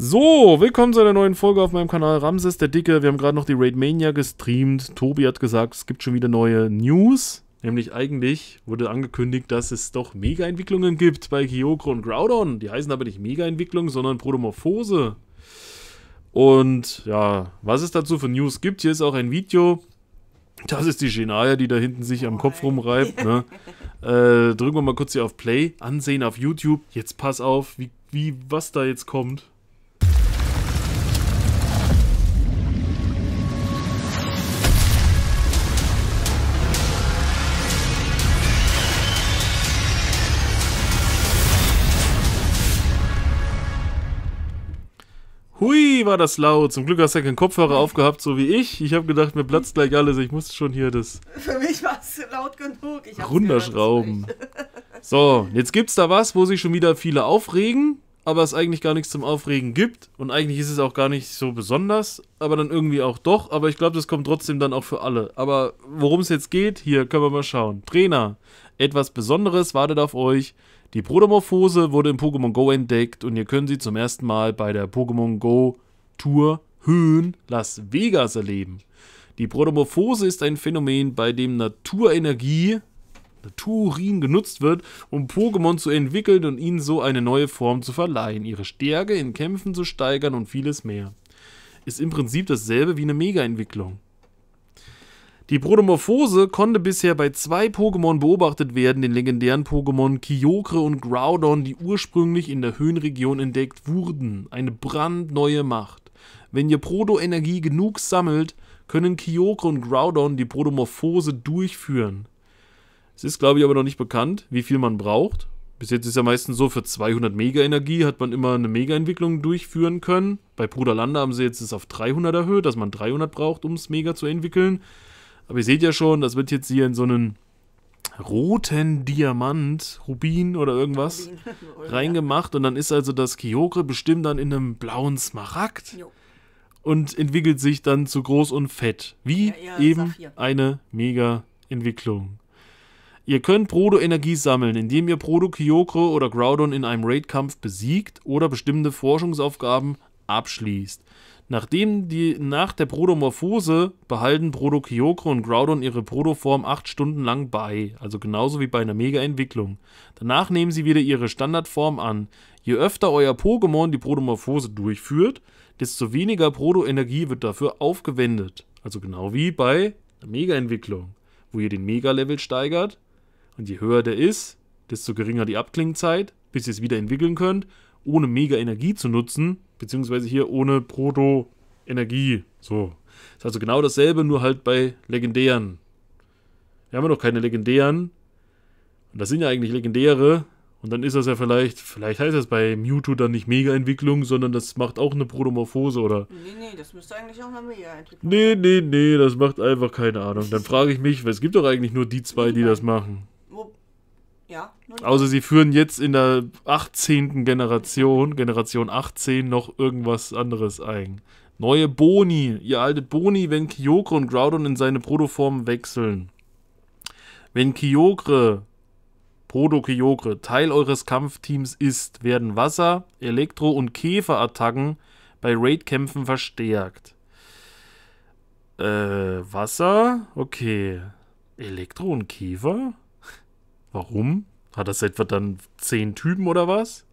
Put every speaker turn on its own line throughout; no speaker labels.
So, willkommen zu einer neuen Folge auf meinem Kanal Ramses der Dicke. Wir haben gerade noch die Raid Mania gestreamt. Tobi hat gesagt, es gibt schon wieder neue News. Nämlich eigentlich wurde angekündigt, dass es doch Mega-Entwicklungen gibt bei Kyoko und Groudon. Die heißen aber nicht Mega-Entwicklung, sondern Protomorphose. Und ja, was es dazu für News gibt, hier ist auch ein Video. Das ist die Genaya, die da hinten sich am Kopf rumreibt. Ne? Äh, drücken wir mal kurz hier auf Play, ansehen auf YouTube. Jetzt pass auf, wie, wie was da jetzt kommt. war das laut. Zum Glück hast du ja keinen Kopfhörer hm. aufgehabt, so wie ich. Ich habe gedacht, mir platzt gleich alles. Ich muss schon hier das. Für mich war es laut genug. Ich runterschrauben. so, jetzt gibt's da was, wo sich schon wieder viele aufregen, aber es eigentlich gar nichts zum Aufregen gibt. Und eigentlich ist es auch gar nicht so besonders, aber dann irgendwie auch doch. Aber ich glaube, das kommt trotzdem dann auch für alle. Aber worum es jetzt geht, hier können wir mal schauen. Trainer, etwas Besonderes wartet auf euch. Die Protomorphose wurde in Pokémon Go entdeckt und ihr könnt sie zum ersten Mal bei der Pokémon Go Höhen Las Vegas erleben. Die Protomorphose ist ein Phänomen, bei dem Naturenergie, Naturin genutzt wird, um Pokémon zu entwickeln und ihnen so eine neue Form zu verleihen, ihre Stärke in Kämpfen zu steigern und vieles mehr. Ist im Prinzip dasselbe wie eine Mega-Entwicklung. Die Protomorphose konnte bisher bei zwei Pokémon beobachtet werden, den legendären Pokémon Kyogre und Groudon, die ursprünglich in der Höhenregion entdeckt wurden. Eine brandneue Macht. Wenn ihr Proto-Energie genug sammelt, können Kyogre und Groudon die Protomorphose durchführen. Es ist, glaube ich, aber noch nicht bekannt, wie viel man braucht. Bis jetzt ist ja meistens so, für 200 Mega-Energie hat man immer eine Mega-Entwicklung durchführen können. Bei Bruder Lande haben sie jetzt es auf 300 erhöht, dass man 300 braucht, um es Mega zu entwickeln. Aber ihr seht ja schon, das wird jetzt hier in so einen roten Diamant, Rubin oder irgendwas, oh reingemacht. Und dann ist also das Kyokre bestimmt dann in einem blauen Smaragd. Jo und entwickelt sich dann zu groß und fett. Wie ja, eben Saphir. eine Mega-Entwicklung. Ihr könnt Proto-Energie sammeln, indem ihr Proto, Kyokro oder Groudon in einem Raid-Kampf besiegt oder bestimmte Forschungsaufgaben abschließt. Nachdem die nach der Protomorphose behalten Proto Kyokro und Groudon ihre Brodo-Form 8 Stunden lang bei, also genauso wie bei einer Mega-Entwicklung. Danach nehmen sie wieder ihre Standardform an. Je öfter euer Pokémon die Protomorphose durchführt, desto weniger Proto-Energie wird dafür aufgewendet. Also genau wie bei einer Mega-Entwicklung, wo ihr den Mega-Level steigert und je höher der ist, desto geringer die Abklingzeit, bis ihr es wieder entwickeln könnt, ohne Mega-Energie zu nutzen, beziehungsweise hier ohne Proto-Energie. So. Ist also genau dasselbe, nur halt bei legendären. Wir haben ja noch keine legendären. Und das sind ja eigentlich legendäre, und dann ist das ja vielleicht, vielleicht heißt das bei Mewtwo dann nicht Mega-Entwicklung, sondern das macht auch eine Protomorphose, oder? Nee, nee, das müsste eigentlich auch eine Mega-Entwicklung Nee, nee, nee, das macht einfach keine Ahnung. Dann frage ich mich, weil es gibt doch eigentlich nur die zwei, die das machen. Ja. Außer sie führen jetzt in der 18. Generation, Generation 18, noch irgendwas anderes ein. Neue Boni. Ihr alte Boni, wenn Kyokre und Groudon in seine Protoform wechseln. Wenn Kyokre Prodo Kyogre, Teil eures Kampfteams ist, werden Wasser-, Elektro- und Käferattacken bei Raid-Kämpfen verstärkt. Äh, Wasser? Okay. Elektro und Käfer? Warum? Hat das etwa dann zehn Typen oder was?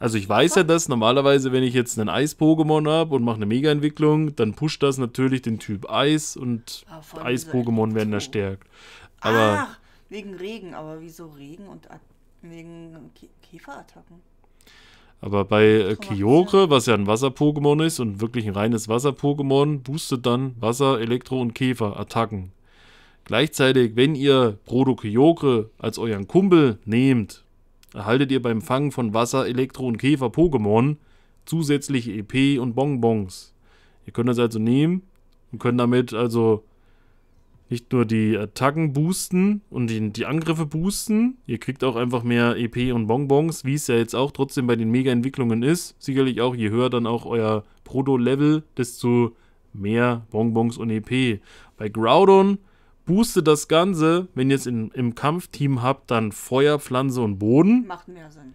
Also ich weiß ja dass normalerweise, wenn ich jetzt einen Eis-Pokémon habe und mache eine Mega-Entwicklung, dann pusht das natürlich den Typ Eis und Eis-Pokémon werden erstärkt. Aber... Ach. Wegen Regen, aber wieso Regen und At wegen Kä Käferattacken? Aber bei äh, Kyogre, was ja ein Wasser-Pokémon ist und wirklich ein reines Wasser-Pokémon, boostet dann Wasser, Elektro und Käfer-Attacken. Gleichzeitig, wenn ihr Proto Kyogre als euren Kumpel nehmt, erhaltet ihr beim Fangen von Wasser, Elektro und Käfer-Pokémon zusätzliche EP und Bonbons. Ihr könnt das also nehmen und könnt damit also nicht nur die Attacken boosten und die, die Angriffe boosten. Ihr kriegt auch einfach mehr EP und Bonbons, wie es ja jetzt auch trotzdem bei den Mega-Entwicklungen ist. Sicherlich auch, je höher dann auch euer Proto-Level, desto mehr Bonbons und EP. Bei Groudon boostet das Ganze, wenn ihr es im Kampfteam habt, dann Feuer, Pflanze und Boden. Macht mehr Sinn.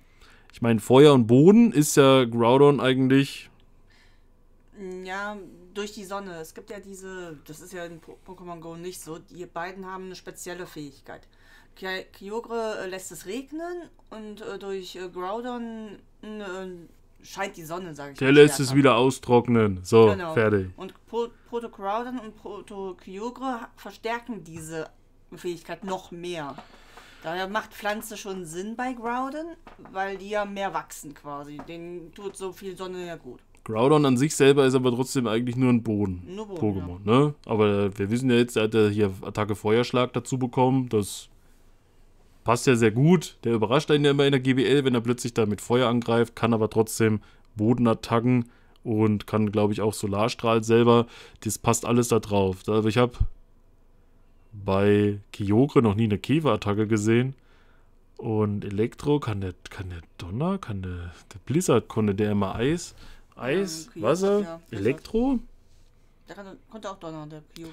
Ich meine, Feuer und Boden ist ja Groudon eigentlich. Ja, durch die Sonne. Es gibt ja diese, das ist ja in Pokémon Go nicht so, die beiden haben eine spezielle Fähigkeit. Kyogre äh, lässt es regnen und äh, durch äh, Groudon scheint die Sonne, sage ich Der lässt es wieder austrocknen. So, genau. fertig. Und Proto Groudon und Proto Kyogre verstärken diese Fähigkeit noch mehr. Daher macht Pflanze schon Sinn bei Groudon, weil die ja mehr wachsen quasi. Den tut so viel Sonne ja gut. Groudon an sich selber ist aber trotzdem eigentlich nur ein Boden-Pokémon. Ja. Ne? Aber wir wissen ja jetzt, er hat ja hier Attacke Feuerschlag dazu bekommen. Das passt ja sehr gut. Der überrascht einen ja immer in der GBL, wenn er plötzlich da mit Feuer angreift, kann aber trotzdem Bodenattacken und kann, glaube ich, auch Solarstrahl selber. Das passt alles da drauf. ich habe bei Kyogre noch nie eine Käferattacke gesehen. Und Elektro, kann der, kann der Donner, kann der, der Blizzard, konnte der immer Eis? Eis, ähm, Kyoko, Wasser, ja. Also, Elektro? Da kann, konnte auch Donner, der Kyoko.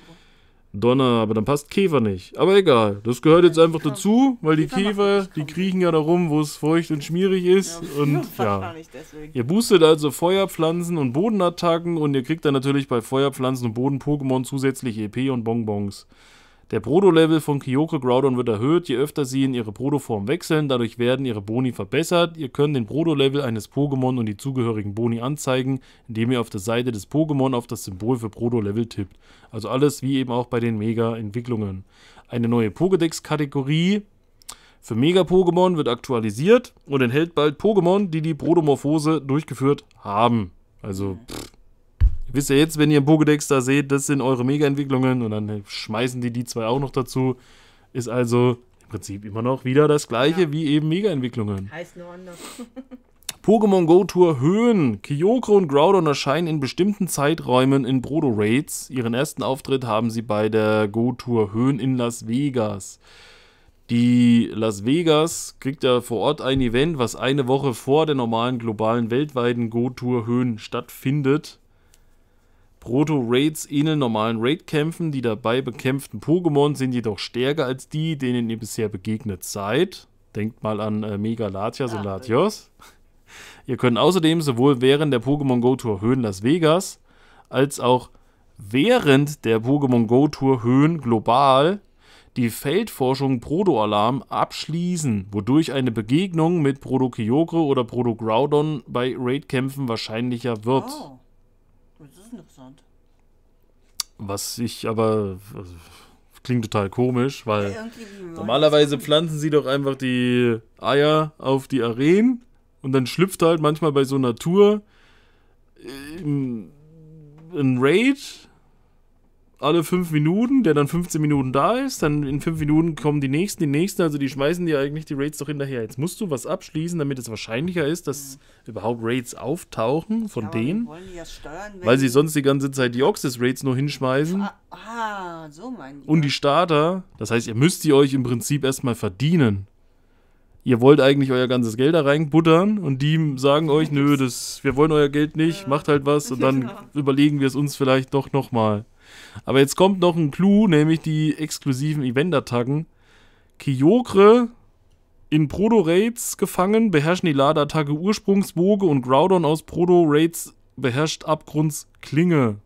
Donner, aber dann passt Käfer nicht. Aber egal, das gehört jetzt einfach dazu, weil die Käfer, die kriechen ja da rum, wo es feucht und schmierig ist. Ja, und ja. Ihr boostet also Feuerpflanzen und Bodenattacken und ihr kriegt dann natürlich bei Feuerpflanzen und Boden-Pokémon zusätzlich EP und Bonbons. Der Proto-Level von Kyoko Groudon wird erhöht, je öfter sie in ihre Brodo-Form wechseln, dadurch werden ihre Boni verbessert. Ihr könnt den Proto-Level eines Pokémon und die zugehörigen Boni anzeigen, indem ihr auf der Seite des Pokémon auf das Symbol für Proto-Level tippt. Also alles wie eben auch bei den Mega-Entwicklungen. Eine neue Pokédex-Kategorie für Mega-Pokémon wird aktualisiert und enthält bald Pokémon, die die Protomorphose durchgeführt haben. Also, pff, wisst ihr jetzt, wenn ihr einen Pokédex da seht, das sind eure Mega-Entwicklungen und dann schmeißen die die zwei auch noch dazu. Ist also im Prinzip immer noch wieder das gleiche ja. wie eben Mega-Entwicklungen. Heißt nur anders. Pokémon Go Tour Höhen. Kyogre und Groudon erscheinen in bestimmten Zeiträumen in Brodo Raids. Ihren ersten Auftritt haben sie bei der Go Tour Höhen in Las Vegas. Die Las Vegas kriegt ja vor Ort ein Event, was eine Woche vor der normalen globalen weltweiten Go Tour Höhen stattfindet. Proto-Raids ähneln normalen Raid-Kämpfen, die dabei bekämpften Pokémon sind jedoch stärker als die, denen ihr bisher begegnet seid. Denkt mal an äh, Mega Latias ah, und Latios. ihr könnt außerdem sowohl während der Pokémon Go Tour Höhen Las Vegas als auch während der Pokémon Go Tour Höhen global die Feldforschung Proto-Alarm abschließen, wodurch eine Begegnung mit Proto-Kyogre oder Proto-Groudon bei Raid-Kämpfen wahrscheinlicher wird. Oh. Das ist interessant. Was ich aber. Also, klingt total komisch, weil ja, normalerweise pflanzen sie doch einfach die Eier auf die Arenen und dann schlüpft halt manchmal bei so einer Tour ein Raid alle fünf Minuten, der dann 15 Minuten da ist, dann in fünf Minuten kommen die nächsten, die nächsten, also die schmeißen dir eigentlich die Raids doch hinterher. Jetzt musst du was abschließen, damit es wahrscheinlicher ist, dass mhm. überhaupt Raids auftauchen von ja, denen, steuern, weil sie sonst die ganze Zeit die Oxys-Raids nur hinschmeißen. Ah, ah so mein Und die Starter, das heißt, ihr müsst die euch im Prinzip erstmal verdienen. Ihr wollt eigentlich euer ganzes Geld da reinbuttern und die sagen euch, nö, das, wir wollen euer Geld nicht, macht halt was und dann überlegen wir es uns vielleicht doch nochmal. Aber jetzt kommt noch ein Clou, nämlich die exklusiven Event-Attacken. Kyogre in Proto-Raids gefangen, beherrschen die Ladeattacke Ursprungswoge und Groudon aus Proto-Raids beherrscht Abgrundsklinge.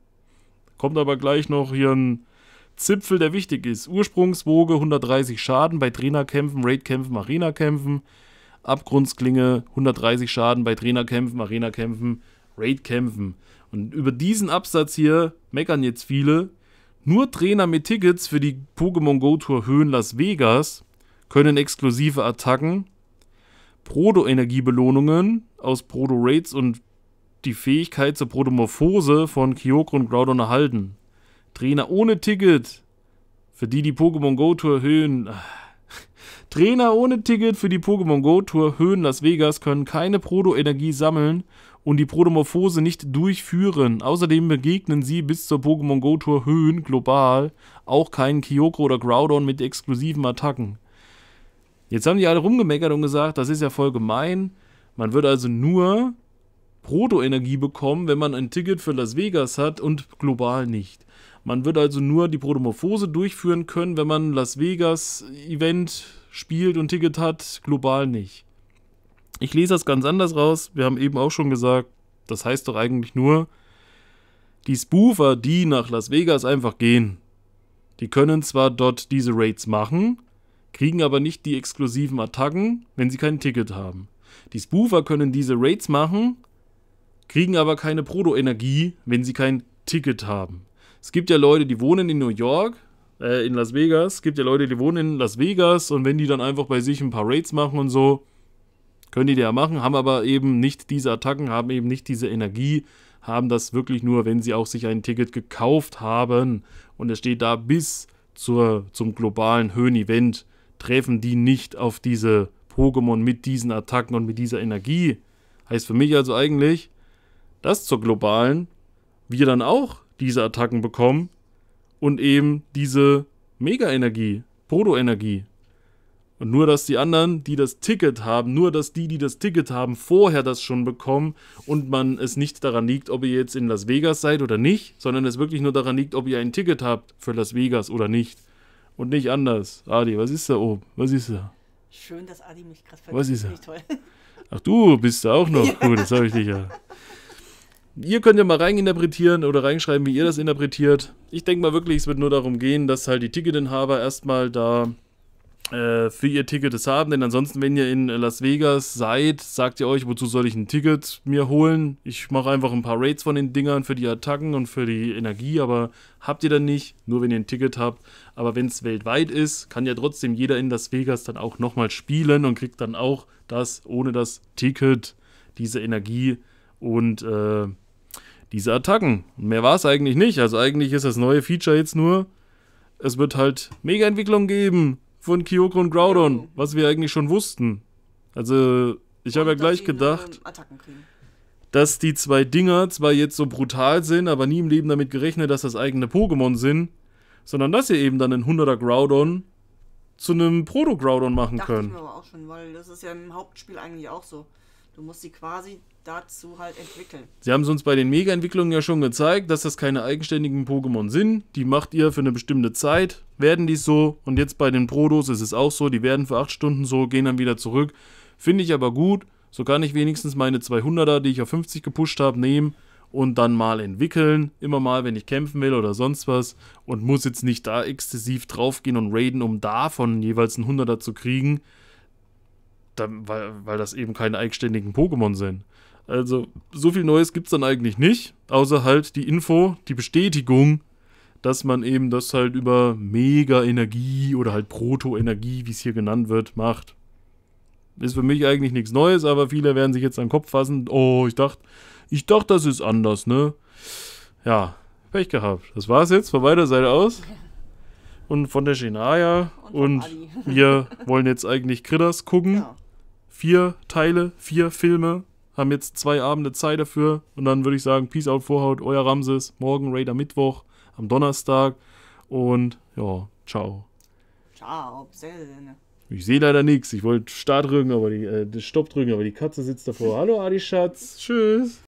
Kommt aber gleich noch hier ein Zipfel, der wichtig ist. Ursprungswoge 130 Schaden bei Trainerkämpfen, Raidkämpfen, Arena-Kämpfen. Abgrundsklinge 130 Schaden bei Trainerkämpfen, Arena-Kämpfen, Raidkämpfen. Und über diesen Absatz hier meckern jetzt viele. Nur Trainer mit Tickets für die Pokémon Go Tour Höhen Las Vegas können exklusive Attacken, Proto-Energiebelohnungen aus Proto-Raids und die Fähigkeit zur Protomorphose von Kyoko und Groudon erhalten. Trainer ohne Ticket, für die die Pokémon Go Tour Höhen. Ah. Trainer ohne Ticket für die Pokémon Go Tour Höhen Las Vegas können keine Proto-Energie sammeln und die Protomorphose nicht durchführen. Außerdem begegnen sie bis zur Pokémon Go Tour Höhen global auch keinen Kyoko oder Groudon mit exklusiven Attacken. Jetzt haben die alle rumgemeckert und gesagt, das ist ja voll gemein. Man wird also nur Proto-Energie bekommen, wenn man ein Ticket für Las Vegas hat und global nicht. Man wird also nur die Protomorphose durchführen können, wenn man Las Vegas Event spielt und Ticket hat, global nicht. Ich lese das ganz anders raus. Wir haben eben auch schon gesagt, das heißt doch eigentlich nur, die Spoofer, die nach Las Vegas einfach gehen, die können zwar dort diese Raids machen, kriegen aber nicht die exklusiven Attacken, wenn sie kein Ticket haben. Die Spoofer können diese Raids machen, kriegen aber keine Proto-Energie, wenn sie kein Ticket haben. Es gibt ja Leute, die wohnen in New York, äh, in Las Vegas. Es gibt ja Leute, die wohnen in Las Vegas und wenn die dann einfach bei sich ein paar Raids machen und so, können die ja machen, haben aber eben nicht diese Attacken, haben eben nicht diese Energie, haben das wirklich nur, wenn sie auch sich ein Ticket gekauft haben. Und es steht da bis zur, zum globalen Höhen-Event, treffen die nicht auf diese Pokémon mit diesen Attacken und mit dieser Energie. Heißt für mich also eigentlich, dass zur globalen wir dann auch diese Attacken bekommen und eben diese Mega-Energie, Proto-Energie. Und nur, dass die anderen, die das Ticket haben, nur, dass die, die das Ticket haben, vorher das schon bekommen und man es nicht daran liegt, ob ihr jetzt in Las Vegas seid oder nicht, sondern es wirklich nur daran liegt, ob ihr ein Ticket habt für Las Vegas oder nicht. Und nicht anders. Adi, was ist da oben? Was ist da? Schön, dass Adi mich gerade vergisst. Was ist da? Nicht toll. Ach, du bist da auch noch. Ja. Gut, jetzt habe ich dich ja. Ihr könnt ja mal reininterpretieren oder reinschreiben, wie ihr das interpretiert. Ich denke mal wirklich, es wird nur darum gehen, dass halt die Ticketinhaber erstmal da äh, für ihr Tickets haben, denn ansonsten, wenn ihr in Las Vegas seid, sagt ihr euch, wozu soll ich ein Ticket mir holen? Ich mache einfach ein paar Raids von den Dingern für die Attacken und für die Energie, aber habt ihr dann nicht, nur wenn ihr ein Ticket habt. Aber wenn es weltweit ist, kann ja trotzdem jeder in Las Vegas dann auch nochmal spielen und kriegt dann auch das ohne das Ticket, diese Energie und äh, diese Attacken. Mehr war es eigentlich nicht. Also eigentlich ist das neue Feature jetzt nur, es wird halt Mega-Entwicklung geben von Kyoko und Groudon, ja. was wir eigentlich schon wussten. Also, ich habe ja gleich gedacht, dass die zwei Dinger zwar jetzt so brutal sind, aber nie im Leben damit gerechnet, dass das eigene Pokémon sind, sondern dass ihr eben dann einen 100er Groudon zu einem Proto-Groudon machen dachte können. Dachte ich mir aber auch schon, weil das ist ja im Hauptspiel eigentlich auch so. Du musst sie quasi dazu halt entwickeln. Sie haben es uns bei den Mega-Entwicklungen ja schon gezeigt, dass das keine eigenständigen Pokémon sind. Die macht ihr für eine bestimmte Zeit, werden die so. Und jetzt bei den Protos ist es auch so, die werden für 8 Stunden so, gehen dann wieder zurück. Finde ich aber gut. So kann ich wenigstens meine 200er, die ich auf 50 gepusht habe, nehmen und dann mal entwickeln. Immer mal, wenn ich kämpfen will oder sonst was. Und muss jetzt nicht da exzessiv draufgehen und raiden, um davon jeweils einen 100er zu kriegen weil, weil das eben keine eigenständigen Pokémon sind. Also, so viel Neues gibt es dann eigentlich nicht, außer halt die Info, die Bestätigung, dass man eben das halt über Mega-Energie oder halt Proto-Energie, wie es hier genannt wird, macht. Ist für mich eigentlich nichts Neues, aber viele werden sich jetzt an den Kopf fassen. Oh, ich dachte, ich dachte, das ist anders, ne? Ja, Pech gehabt. Das war's jetzt, von meiner Seite aus. Und von der Shinaya. Und, und wir wollen jetzt eigentlich Kritters gucken. Ja. Genau vier Teile, vier Filme, haben jetzt zwei Abende Zeit dafür und dann würde ich sagen, Peace out, Vorhaut, euer Ramses, morgen Raider Mittwoch, am Donnerstag und ja, ciao. Ciao, bis dann. Ich sehe leider nichts. Ich wollte Start drücken, aber die, äh, Stopp drücken, aber die Katze sitzt davor. Hallo Adi Schatz. Tschüss.